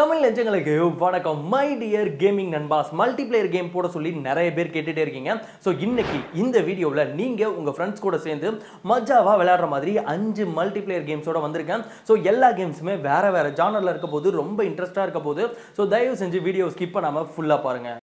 தமிழ் நெஞ்சங்களுக்கு வணக்கம் my dear gaming நண்பாஸ் மல்டிப்ளேயர் கேம் போட சொல்லி நிறைய பேர் கேட்டுகிட்டே இருக்கீங்க ஸோ இன்னைக்கு இந்த வீடியோவில் நீங்கள் உங்கள் ஃப்ரெண்ட்ஸ் கூட சேர்ந்து மஜாவாக விளையாடுற மாதிரி அஞ்சு மல்டிப்ளேயர் கேம்ஸோட வந்திருக்கேன் ஸோ எல்லா கேம்ஸுமே வேறு வேறு ஜானரில் இருக்க போது ரொம்ப இன்ட்ரெஸ்ட்டாக இருக்க போது ஸோ தயவு செஞ்சு வீடியோ ஸ்கிப் பண்ணாமல் ஃபுல்லாக பாருங்கள்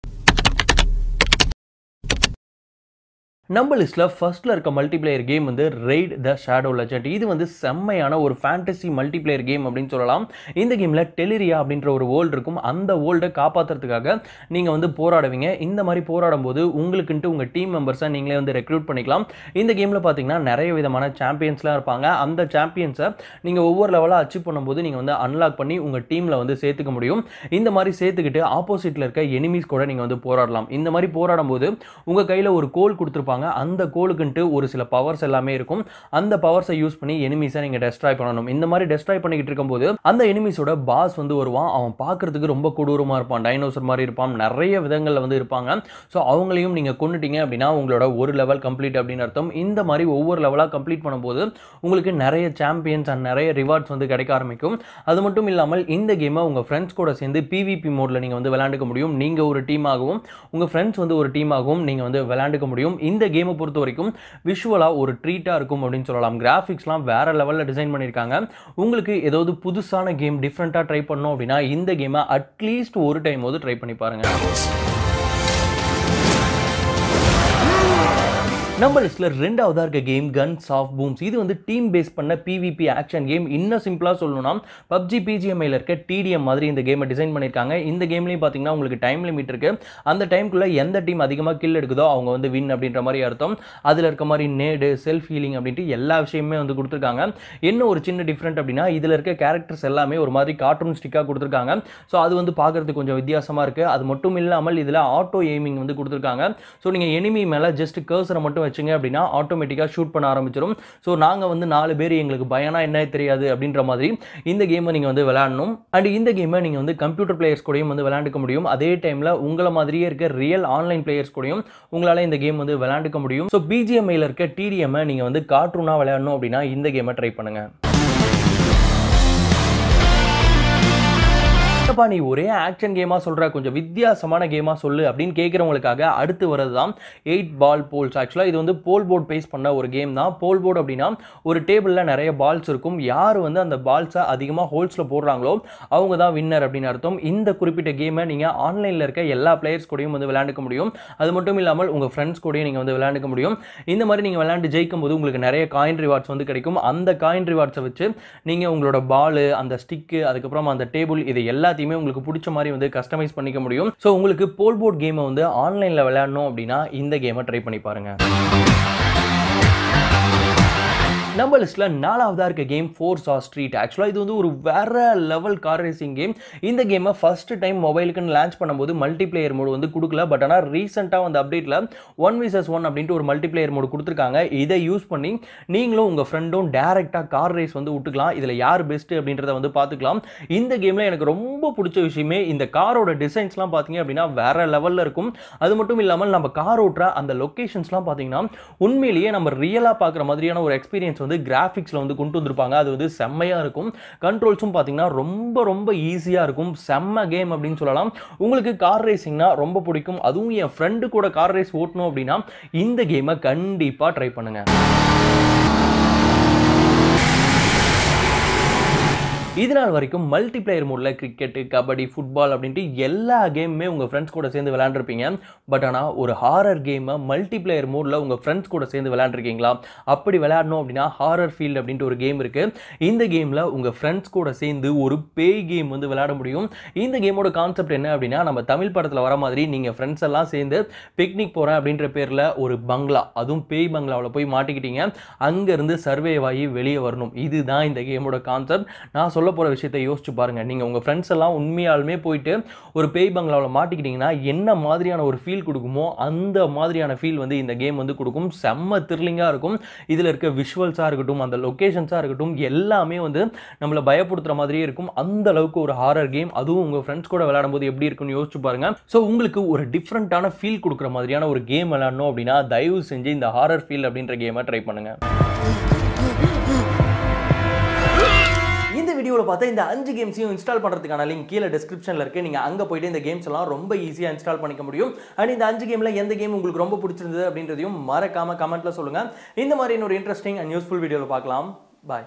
நம்ம லிஸ்ட்டில் ஃபஸ்ட்டில் இருக்க மல்டிப்ளேயர் கேம் வந்து ரெய்ட் த ஷேடோ லெஜண்ட் இது வந்து செம்மையான ஒரு ஃபேண்டசி மல்டிப்ளேயர் கேம் அப்படின்னு சொல்லலாம் இந்த கேமில் டெலிரியா அப்படின்ற ஒரு வேர்ல்டு இருக்கும் அந்த வேர்ல்டை காப்பாற்றுறதுக்காக நீங்கள் வந்து போராடுவீங்க இந்த மாதிரி போராடும் போது உங்களுக்குன்ட்டு உங்கள் டீம் மெம்பர்ஸை நீங்களே வந்து ரெக்ரூட் பண்ணிக்கலாம் இந்த கேமில் பார்த்தீங்கன்னா நிறைய விதமான சாம்பியன்ஸ்லாம் இருப்பாங்க அந்த சாம்பியன்ஸை நீங்கள் ஒவ்வொரு லெவலாக அச்சீவ் பண்ணும்போது நீங்கள் வந்து அன்லாக் பண்ணி உங்கள் டீமில் வந்து சேர்த்துக்க முடியும் இந்த மாதிரி சேர்த்துக்கிட்டு ஆப்போசிட்டில் இருக்க எனிமீஸ் கூட நீங்கள் வந்து போராடலாம் இந்த மாதிரி போராடும் போது உங்கள் கையில் ஒரு கோல் கொடுத்துருப்பாங்க கொடுப்பாங்க அந்த கோலுக்குன்ட்டு ஒரு சில பவர்ஸ் எல்லாமே இருக்கும் அந்த பவர்ஸை யூஸ் பண்ணி எனிமீஸை நீங்கள் டெஸ்ட்ராய் பண்ணணும் இந்த மாதிரி டெஸ்ட்ராய் பண்ணிக்கிட்டு இருக்கும்போது அந்த எனிமீஸோட பாஸ் வந்து வருவான் அவன் பார்க்குறதுக்கு ரொம்ப கொடூரமாக இருப்பான் டைனோசர் மாதிரி இருப்பான் நிறைய விதங்களில் வந்து இருப்பாங்க ஸோ அவங்களையும் நீங்கள் கொண்டுட்டீங்க அப்படின்னா உங்களோட ஒரு லெவல் கம்ப்ளீட் அப்படின்னு அர்த்தம் இந்த மாதிரி ஒவ்வொரு லெவலாக கம்ப்ளீட் பண்ணும்போது உங்களுக்கு நிறைய சாம்பியன்ஸ் அண்ட் நிறைய ரிவார்ட்ஸ் வந்து கிடைக்க ஆரம்பிக்கும் அது மட்டும் இல்லாமல் இந்த கேமை உங்கள் ஃப்ரெண்ட்ஸ் கூட சேர்ந்து பிவிபி மோடில் நீங்கள் வந்து விளையாண்டுக்க முடியும் நீங்கள் ஒரு டீமாகவும் உங்கள் ஃப்ரெண்ட்ஸ் வந்து ஒரு டீமாகவும் நீங்கள் வந்து விளையாண்டுக்க முடியும் இந்த கேமை பொறுத்த வரைக்கும் விஷுவலாக ஒரு ட்ரீட்டாக இருக்கும் அப்படின்னு சொல்லலாம் கிராஃபிக்ஸ்லாம் வேறு லெவலில் டிசைன் பண்ணியிருக்காங்க உங்களுக்கு ஏதாவது புதுசான கேம் டிஃப்ரெண்ட்டாக ட்ரை பண்ணோம் அப்படின்னா இந்த கேமை அட்லீஸ்ட் ஒரு டைம் போது ட்ரை பண்ணி பாருங்கள் நம்ம லிஸ்ட்டில் ரெண்டாவதாக இருக்க கேம் கன்ஸ் ஆஃப் பூம்ஸ் இது வந்து டீம் பேஸ் பண்ண பிவிபி ஆக்ஷன் கேம் இன்னும் சிம்பிளாக சொல்லணும்னா பப்ஜி பிஜிஎம்ஐயில் இருக்க டிடிஎம் மாதிரி இந்த கேமை டிசைன் பண்ணியிருக்காங்க இந்த கேம்லேயும் பார்த்தீங்கன்னா உங்களுக்கு டைம் லிமிட் இருக்குது அந்த டைமுக்குள்ளே எந்த டீம் அதிகமாக கில் எடுக்குதோ அவங்க வந்து வின் அப்படின்ற மாதிரி அர்த்தம் அதில் இருக்க மாதிரி நேடு செல்ஃப் ஹீலிங் அப்படின்ட்டு எல்லா விஷயமே வந்து கொடுத்துருக்காங்க என்ன ஒரு சின்ன டிஃப்ரெண்ட் அப்படின்னா இதில் இருக்க கேரக்டர்ஸ் எல்லாமே ஒரு மாதிரி கார்ட்டூன் ஸ்டிக்காக கொடுத்துருக்காங்க ஸோ அது வந்து பார்க்குறதுக்கு கொஞ்சம் வித்தியாசமாக இருக்குது அது மட்டும் இல்லாமல் இதில் ஆட்டோ எய்மிங் வந்து கொடுத்துருக்காங்க ஸோ நீங்கள் எனிமி மேலே ஜஸ்ட் கேர்ஸரை மட்டும் வச்சுங்க அப்படின்னா ஆட்டோமேட்டிக்காக ஷூட் பண்ண ஆரம்பிச்சிடும் ஸோ நாங்கள் வந்து நாலு பேர் எங்களுக்கு பயனாக என்ன தெரியாது அப்படின்ற மாதிரி இந்த கேமை நீங்கள் வந்து விளையாடணும் அண்ட் இந்த கேமை நீங்கள் வந்து கம்ப்யூட்டர் பிளேயர்ஸ் கூடயும் வந்து விளையாண்டுக்க முடியும் அதே டைமில் உங்களை மாதிரியே இருக்க ரியல் ஆன்லைன் பிளேயர்ஸ் கூடயும் உங்களால் இந்த கேம் வந்து விளையாண்டுக்க முடியும் ஸோ பிஜிஎம்ஐயில் இருக்க டிடிஎம்மை நீங்கள் வந்து கார்ட்டூனாக விளையாடணும் அப்படின்னா இந்த கேமை ட்ரை பண்ணுங்கள் அப்பா நீ ஒரே ஆக்ஷன் கேமாக சொல்கிற கொஞ்சம் வித்தியாசமான கேமாக சொல்லு அப்படின்னு கேட்குறவங்களுக்காக அடுத்து வரது தான் எயிட் பால் போல்ஸ் ஆக்சுவலாக இது வந்து போல் போர்டு பேஸ் பண்ண ஒரு கேம் தான் போல் போர்டு அப்படின்னா ஒரு டேபிளில் நிறைய பால்ஸ் இருக்கும் யார் வந்து அந்த பால்ஸை அதிகமாக ஹோல்ஸில் போடுறாங்களோ அவங்க தான் வின்னர் அப்படின்னு அர்த்தம் இந்த குறிப்பிட்ட கேமை நீங்கள் ஆன்லைனில் இருக்க எல்லா பிளேயர்ஸ் கூடயும் வந்து விளையாண்டுக்க முடியும் அது மட்டும் இல்லாமல் உங்கள் ஃப்ரெண்ட்ஸ் கூடயும் நீங்கள் வந்து விளையாண்டுக்க முடியும் இந்த மாதிரி நீங்கள் விளையாண்டு ஜெயிக்கும் போது உங்களுக்கு நிறைய காயின் ரிவார்ட்ஸ் வந்து கிடைக்கும் அந்த காயின் ரிவார்ட்ஸை வச்சு நீங்கள் உங்களோட பால் அந்த ஸ்டிக்கு அதுக்கப்புறம் அந்த டேபிள் இது எல்லா எல்லாத்தையுமே உங்களுக்கு பிடிச்ச மாதிரி வந்து கஸ்டமைஸ் பண்ணிக்க முடியும் ஸோ உங்களுக்கு போல் போர்ட் கேமை வந்து ஆன்லைனில் விளையாடணும் அப்படின்னா இந்த கேமை ட்ரை பண்ணி பாருங்கள் நம்ம லிஸ்ட்டில் நாலாவதாக இருக்க கேம் ஃபோர் சா ஸ்ட்ரீட் ஆக்சுவலாக இது வந்து ஒரு வேறு லெவல் கார் ரேசிங் கேம் இந்த கேமை ஃபர்ஸ்ட் டைம் மொபைலுக்குன்னு லான்ச் பண்ணும்போது மல்டிப்ளேயர் மோடு வந்து கொடுக்கல பட் ஆனால் ரீசெண்டாக வந்து அப்டேட்டில் ஒன் விசஸ் ஒன் அப்படின்ட்டு ஒரு மல்டிப்ளேயர் மோடு கொடுத்துருக்காங்க இதை யூஸ் பண்ணி நீங்களும் உங்கள் ஃப்ரெண்டும் டேரெக்டாக கார் ரேஸ் வந்து விட்டுக்கலாம் இதில் யார் பெஸ்ட்டு அப்படின்றத வந்து பார்த்துக்கலாம் இந்த கேமில் எனக்கு ரொம்ப பிடிச்ச விஷயமே இந்த காரோட டிசைன்ஸ்லாம் பார்த்தீங்க அப்படின்னா வேறு லெவலில் இருக்கும் அது மட்டும் இல்லாமல் நம்ம கார் ஓட்டுற அந்த லொக்கேஷன்ஸ்லாம் பார்த்தீங்கன்னா உண்மையிலேயே நம்ம ரியலாக பார்க்குற மாதிரியான ஒரு எக்ஸ்பீரியன்ஸ் வந்து கிராஃபிக்ஸில் வந்து கொண்டு வந்திருப்பாங்க அது வந்து செம்மையாக இருக்கும் கண்ட்ரோல்ஸும் பார்த்தீங்கன்னா ரொம்ப ரொம்ப ஈஸியாக இருக்கும் செம்ம கேம் அப்படின்னு சொல்லலாம் உங்களுக்கு கார் ரேசிங்னா ரொம்ப பிடிக்கும் அதுவும் என் ஃப்ரெண்டு கூட கார் ரேஸ் ஓட்டணும் அப்படின்னா இந்த கேமை கண்டிப்பாக ட்ரை பண்ணுங்கள் இது நாள் வரைக்கும் மல்டிப்ளேயர் மூடில் கிரிக்கெட்டு கபடி ஃபுட்பால் அப்படின்ட்டு எல்லா கேமுமே உங்கள் ஃப்ரெண்ட்ஸ் கூட சேர்ந்து விளாண்டுருப்பீங்க பட் ஆனால் ஒரு ஹாரர் கேமை மல்டிப்ளேயர் மூடில் உங்கள் ஃப்ரெண்ட்ஸ் கூட சேர்ந்து விளாண்டுருக்கீங்களா அப்படி விளையாடணும் அப்படின்னா ஹாரர் ஃபீல்டு அப்படின்ட்டு ஒரு கேம் இருக்குது இந்த கேமில் உங்கள் ஃப்ரெண்ட்ஸ் கூட சேர்ந்து ஒரு பேய் கேம் வந்து விளையாட முடியும் இந்த கேமோட கான்செப்ட் என்ன அப்படின்னா நம்ம தமிழ் படத்தில் வர மாதிரி நீங்கள் ஃப்ரெண்ட்ஸ் எல்லாம் சேர்ந்து பிக்னிக் போகிறேன் அப்படின்ற பேரில் ஒரு பங்களா அதுவும் பேய் பங்களாவில் போய் மாட்டிக்கிட்டீங்க அங்கேருந்து சர்வே ஆகி வெளியே வரணும் இதுதான் இந்த கேமோட கான்செப்ட் நான் சொல்ல சொல்ல போகிற விஷயத்தை யோசிச்சு பாருங்க நீங்கள் உங்கள் ஃப்ரெண்ட்ஸ் எல்லாம் உண்மையாலுமே போயிட்டு ஒரு பேய் பங்களாவில் மாட்டிக்கிட்டிங்கன்னா என்ன மாதிரியான ஒரு ஃபீல் கொடுக்குமோ அந்த மாதிரியான ஃபீல் வந்து இந்த கேம் வந்து கொடுக்கும் செம்ம த்ரில்லிங்காக இருக்கும் இதில் இருக்க விஷுவல்ஸாக இருக்கட்டும் அந்த லொக்கேஷன்ஸாக இருக்கட்டும் எல்லாமே வந்து நம்மளை பயப்படுத்துகிற மாதிரியே இருக்கும் அந்த அளவுக்கு ஒரு ஹாரர் கேம் அதுவும் உங்கள் ஃப்ரெண்ட்ஸ் கூட விளையாடும்போது எப்படி இருக்குன்னு யோசிச்சு பாருங்கள் ஸோ உங்களுக்கு ஒரு டிஃப்ரெண்ட்டான ஃபீல் கொடுக்குற மாதிரியான ஒரு கேம் விளையாடணும் அப்படின்னா தயவு செஞ்சு இந்த ஹாரர் ஃபீல் அப்படின்ற கேமை ட்ரை பண்ணுங்கள் வீடியோவில் பார்த்தா இந்த அஞ்சு கேம்ஸையும் இன்ஸ்டால் பண்ணுறதுக்கான லிங்க் கீழே டிஸ்கிரிப்ஷனில் இருக்குது நீங்கள் அங்கே போயிட்டு இந்த கேம்ஸ் எல்லாம் ரொம்ப ஈஸியாக இன்ஸ்டால் பண்ணிக்க முடியும் அண்ட் இந்த அஞ்சு கேமில் எந்த கேம் உங்களுக்கு ரொம்ப பிடிச்சிருந்தது அப்படின்றதையும் மறக்காமல் கமெண்ட்டில் சொல்லுங்கள் இந்த மாதிரி இன்னொரு இன்ட்ரெஸ்டிங் அண்ட் யூஸ்ஃபுல் வீடியோவில் பார்க்கலாம் பாய்